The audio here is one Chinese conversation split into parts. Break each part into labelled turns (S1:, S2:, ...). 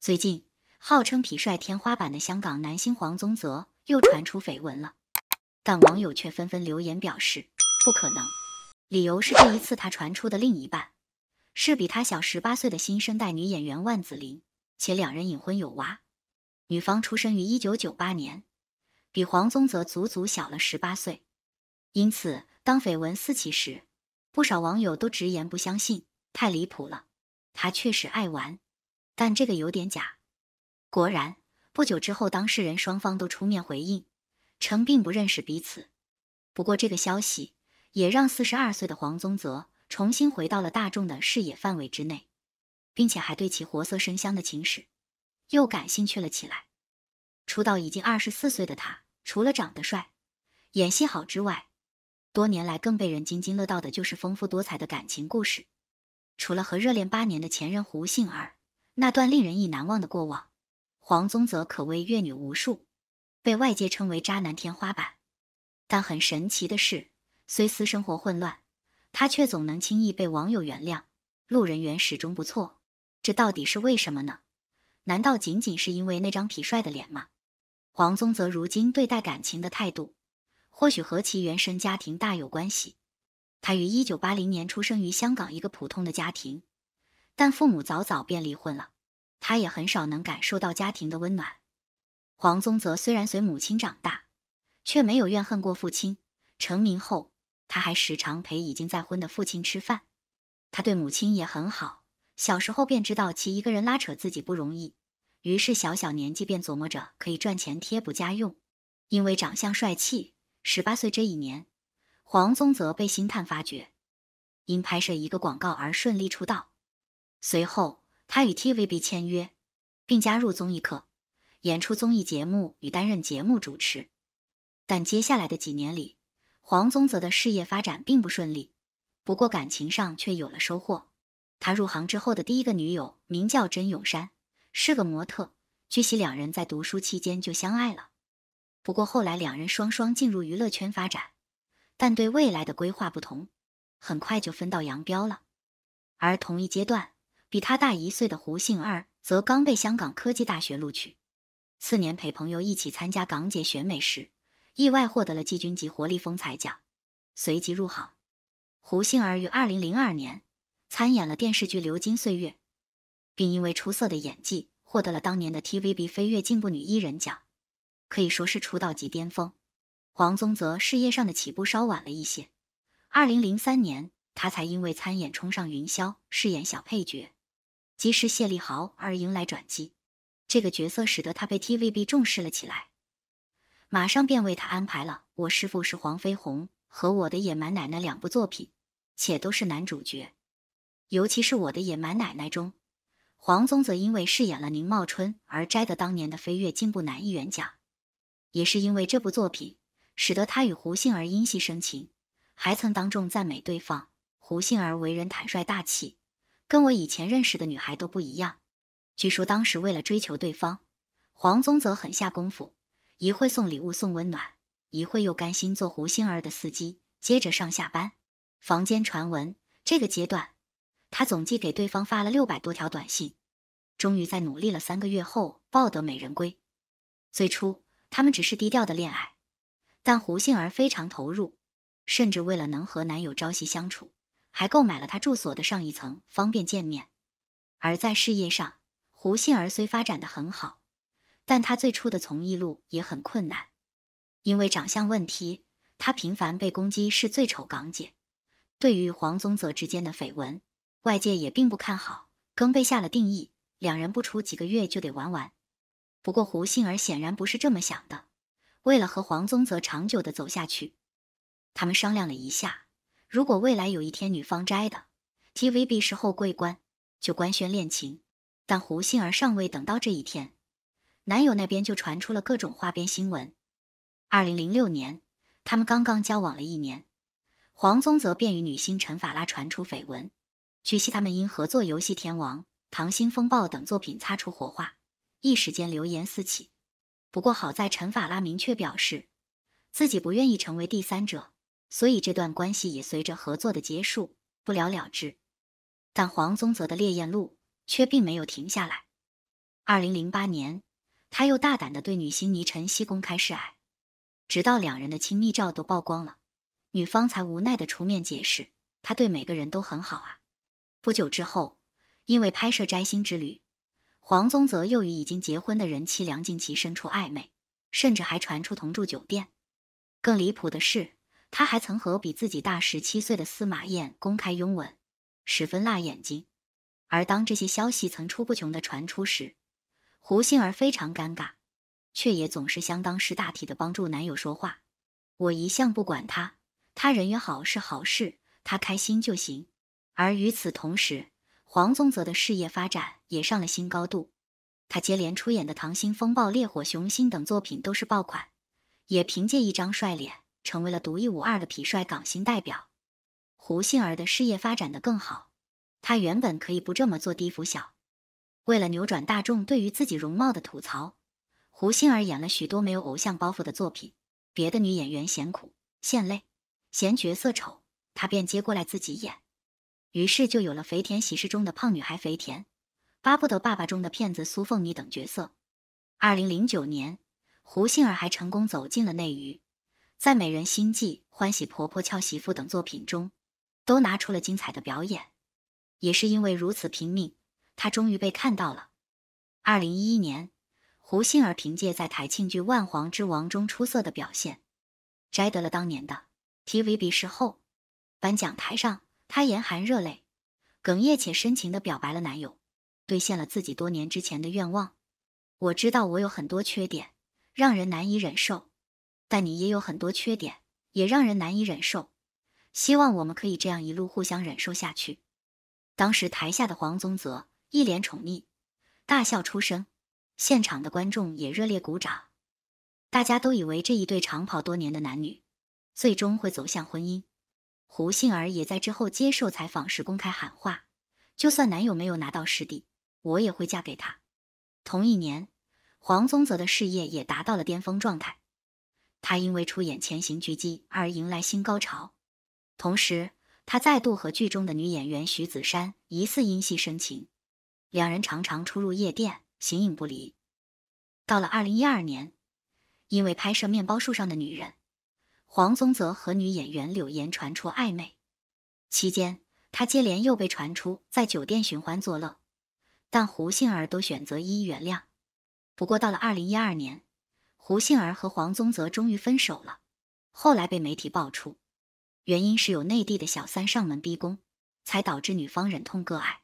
S1: 最近，号称痞帅天花板的香港男星黄宗泽又传出绯闻了，但网友却纷纷留言表示不可能，理由是这一次他传出的另一半是比他小十八岁的新生代女演员万子林，且两人隐婚有娃。女方出生于一九九八年，比黄宗泽足足小了十八岁，因此当绯闻四起时，不少网友都直言不相信。太离谱了，他确实爱玩，但这个有点假。果然，不久之后，当事人双方都出面回应，称并不认识彼此。不过，这个消息也让四十二岁的黄宗泽重新回到了大众的视野范围之内，并且还对其活色生香的情史又感兴趣了起来。出道已经二十四岁的他，除了长得帅、演戏好之外，多年来更被人津津乐道的就是丰富多彩的感情故事。除了和热恋八年的前任胡杏儿那段令人意难忘的过往，黄宗泽可谓阅女无数，被外界称为渣男天花板。但很神奇的是，虽私生活混乱，他却总能轻易被网友原谅，路人缘始终不错。这到底是为什么呢？难道仅仅是因为那张痞帅的脸吗？黄宗泽如今对待感情的态度，或许和其原生家庭大有关系。他于一九八零年出生于香港一个普通的家庭，但父母早早便离婚了，他也很少能感受到家庭的温暖。黄宗泽虽然随母亲长大，却没有怨恨过父亲。成名后，他还时常陪已经再婚的父亲吃饭。他对母亲也很好，小时候便知道其一个人拉扯自己不容易，于是小小年纪便琢磨着可以赚钱贴补家用。因为长相帅气，十八岁这一年。黄宗泽被星探发掘，因拍摄一个广告而顺利出道。随后，他与 TVB 签约，并加入综艺课，演出综艺节目与担任节目主持。但接下来的几年里，黄宗泽的事业发展并不顺利，不过感情上却有了收获。他入行之后的第一个女友名叫甄永珊，是个模特。据悉，两人在读书期间就相爱了。不过后来，两人双双进入娱乐圈发展。但对未来的规划不同，很快就分道扬镳了。而同一阶段，比他大一岁的胡杏儿则刚被香港科技大学录取，次年陪朋友一起参加港姐选美时，意外获得了季军及活力风采奖，随即入行。胡杏儿于2002年参演了电视剧《流金岁月》，并因为出色的演技获得了当年的 TVB 飞跃进步女艺人奖，可以说是出道即巅峰。黄宗泽事业上的起步稍晚了一些，二零零三年他才因为参演《冲上云霄》饰演小配角，即使谢丽豪而迎来转机。这个角色使得他被 TVB 重视了起来，马上便为他安排了《我师傅是黄飞鸿》和《我的野蛮奶奶》两部作品，且都是男主角。尤其是《我的野蛮奶奶》中，黄宗泽因为饰演了宁茂春而摘得当年的飞跃进步男一员奖，也是因为这部作品。使得他与胡杏儿因戏生情，还曾当众赞美对方。胡杏儿为人坦率大气，跟我以前认识的女孩都不一样。据说当时为了追求对方，黄宗泽很下功夫，一会送礼物送温暖，一会又甘心做胡杏儿的司机，接着上下班。坊间传闻，这个阶段，他总计给对方发了六百多条短信。终于在努力了三个月后，抱得美人归。最初，他们只是低调的恋爱。但胡杏儿非常投入，甚至为了能和男友朝夕相处，还购买了他住所的上一层，方便见面。而在事业上，胡杏儿虽发展的很好，但她最初的从艺路也很困难，因为长相问题，她频繁被攻击是最丑港姐。对于黄宗泽之间的绯闻，外界也并不看好，更被下了定义，两人不出几个月就得玩完。不过胡杏儿显然不是这么想的。为了和黄宗泽长久的走下去，他们商量了一下，如果未来有一天女方摘的 TVB 是后桂冠，就官宣恋情。但胡杏儿尚未等到这一天，男友那边就传出了各种花边新闻。二零零六年，他们刚刚交往了一年，黄宗泽便与女星陈法拉传出绯闻。据悉，他们因合作《游戏天王》《溏心风暴》等作品擦出火花，一时间流言四起。不过好在陈法拉明确表示自己不愿意成为第三者，所以这段关系也随着合作的结束不了了之。但黄宗泽的烈焰路却并没有停下来。二零零八年，他又大胆地对女星倪晨曦公开示爱，直到两人的亲密照都曝光了，女方才无奈地出面解释，他对每个人都很好啊。不久之后，因为拍摄《摘星之旅》。黄宗泽又与已经结婚的人妻梁静琪身处暧昧，甚至还传出同住酒店。更离谱的是，他还曾和比自己大十七岁的司马燕公开拥吻，十分辣眼睛。而当这些消息层出不穷的传出时，胡杏儿非常尴尬，却也总是相当识大体的帮助男友说话。我一向不管他，他人缘好是好事，他开心就行。而与此同时，黄宗泽的事业发展也上了新高度，他接连出演的《溏心风暴》《烈火雄心》等作品都是爆款，也凭借一张帅脸成为了独一无二的痞帅港星代表。胡杏儿的事业发展的更好，她原本可以不这么做低俗小，为了扭转大众对于自己容貌的吐槽，胡杏儿演了许多没有偶像包袱的作品。别的女演员嫌苦、嫌累、嫌角色丑，她便接过来自己演。于是就有了《肥田喜事》中的胖女孩肥田，《巴不得爸爸》中的骗子苏凤妮等角色。二零零九年，胡杏儿还成功走进了内娱，在《美人心计》《欢喜婆婆俏媳妇》等作品中，都拿出了精彩的表演。也是因为如此拼命，她终于被看到了。二零一一年，胡杏儿凭借在台庆剧《万凰之王》中出色的表现，摘得了当年的 TVB 视后。颁奖台上。她眼含热泪，哽咽且深情地表白了男友，兑现了自己多年之前的愿望。我知道我有很多缺点，让人难以忍受，但你也有很多缺点，也让人难以忍受。希望我们可以这样一路互相忍受下去。当时台下的黄宗泽一脸宠溺，大笑出声，现场的观众也热烈鼓掌。大家都以为这一对长跑多年的男女，最终会走向婚姻。胡杏儿也在之后接受采访时公开喊话：“就算男友没有拿到实地，我也会嫁给他。”同一年，黄宗泽的事业也达到了巅峰状态，他因为出演《潜行狙击》而迎来新高潮，同时他再度和剧中的女演员徐子珊疑似因戏生情，两人常常出入夜店，形影不离。到了二零一二年，因为拍摄《面包树上的女人》。黄宗泽和女演员柳岩传出暧昧，期间他接连又被传出在酒店寻欢作乐，但胡杏儿都选择一一原谅。不过到了二零一二年，胡杏儿和黄宗泽终于分手了。后来被媒体爆出，原因是有内地的小三上门逼宫，才导致女方忍痛割爱。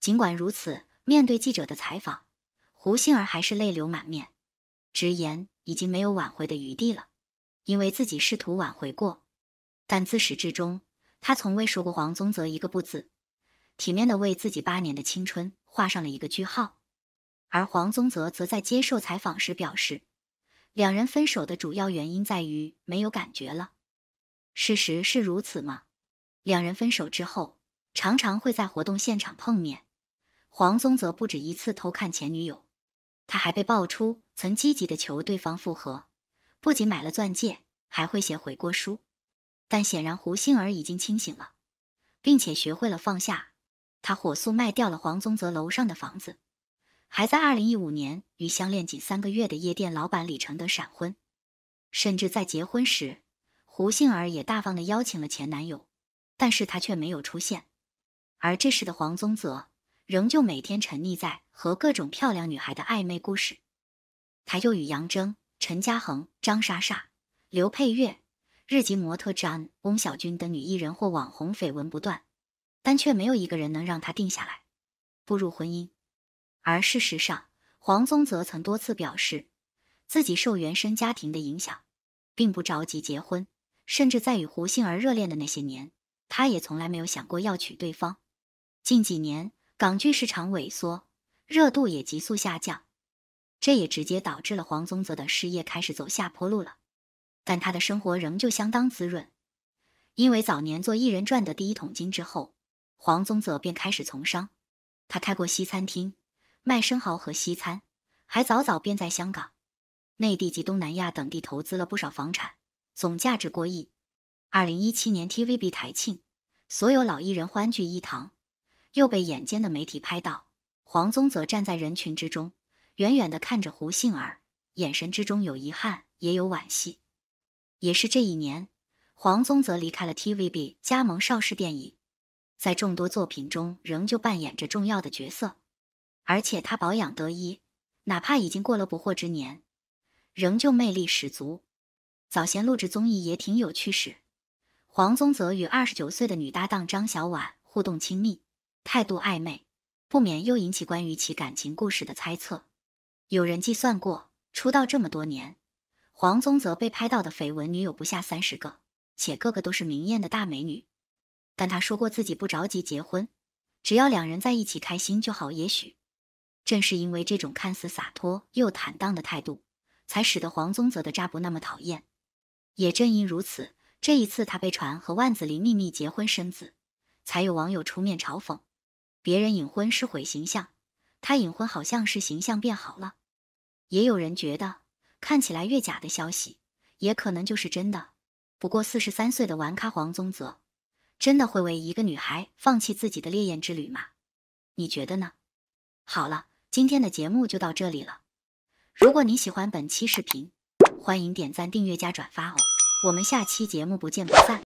S1: 尽管如此，面对记者的采访，胡杏儿还是泪流满面，直言已经没有挽回的余地了。因为自己试图挽回过，但自始至终，他从未说过黄宗泽一个不字，体面的为自己八年的青春画上了一个句号。而黄宗泽则在接受采访时表示，两人分手的主要原因在于没有感觉了。事实是如此吗？两人分手之后，常常会在活动现场碰面。黄宗泽不止一次偷看前女友，他还被爆出曾积极的求对方复合。不仅买了钻戒，还会写悔过书。但显然胡杏儿已经清醒了，并且学会了放下。她火速卖掉了黄宗泽楼上的房子，还在二零一五年与相恋仅三个月的夜店老板李承德闪婚。甚至在结婚时，胡杏儿也大方的邀请了前男友，但是他却没有出现。而这时的黄宗泽仍旧每天沉溺在和各种漂亮女孩的暧昧故事。他又与杨峥。陈嘉恒、张莎莎、刘佩玥、日籍模特之安、翁小军等女艺人或网红绯闻不断，但却没有一个人能让他定下来步入婚姻。而事实上，黄宗泽曾多次表示自己受原生家庭的影响，并不着急结婚，甚至在与胡杏儿热恋的那些年，他也从来没有想过要娶对方。近几年，港剧市场萎缩，热度也急速下降。这也直接导致了黄宗泽的事业开始走下坡路了，但他的生活仍旧相当滋润，因为早年做艺人赚的第一桶金之后，黄宗泽便开始从商，他开过西餐厅，卖生蚝和西餐，还早早便在香港、内地及东南亚等地投资了不少房产，总价值过亿。二零一七年 TVB 台庆，所有老艺人欢聚一堂，又被眼尖的媒体拍到，黄宗泽站在人群之中。远远地看着胡杏儿，眼神之中有遗憾，也有惋惜。也是这一年，黄宗泽离开了 TVB，加盟邵氏电影，在众多作品中仍旧扮演着重要的角色。而且他保养得宜，哪怕已经过了不惑之年，仍旧魅力十足。早前录制综艺也挺有趣，事，黄宗泽与二十九岁的女搭档张小婉互动亲密，态度暧昧，不免又引起关于其感情故事的猜测。有人计算过，出道这么多年，黄宗泽被拍到的绯闻女友不下三十个，且个个都是明艳的大美女。但他说过自己不着急结婚，只要两人在一起开心就好。也许正是因为这种看似洒脱又坦荡的态度，才使得黄宗泽的渣不那么讨厌。也正因如此，这一次他被传和万梓良秘密结婚生子，才有网友出面嘲讽：别人隐婚是毁形象，他隐婚好像是形象变好了。也有人觉得，看起来越假的消息，也可能就是真的。不过四十三岁的玩咖黄宗泽，真的会为一个女孩放弃自己的烈焰之旅吗？你觉得呢？好了，今天的节目就到这里了。如果你喜欢本期视频，欢迎点赞、订阅加转发哦。我们下期节目不见不散。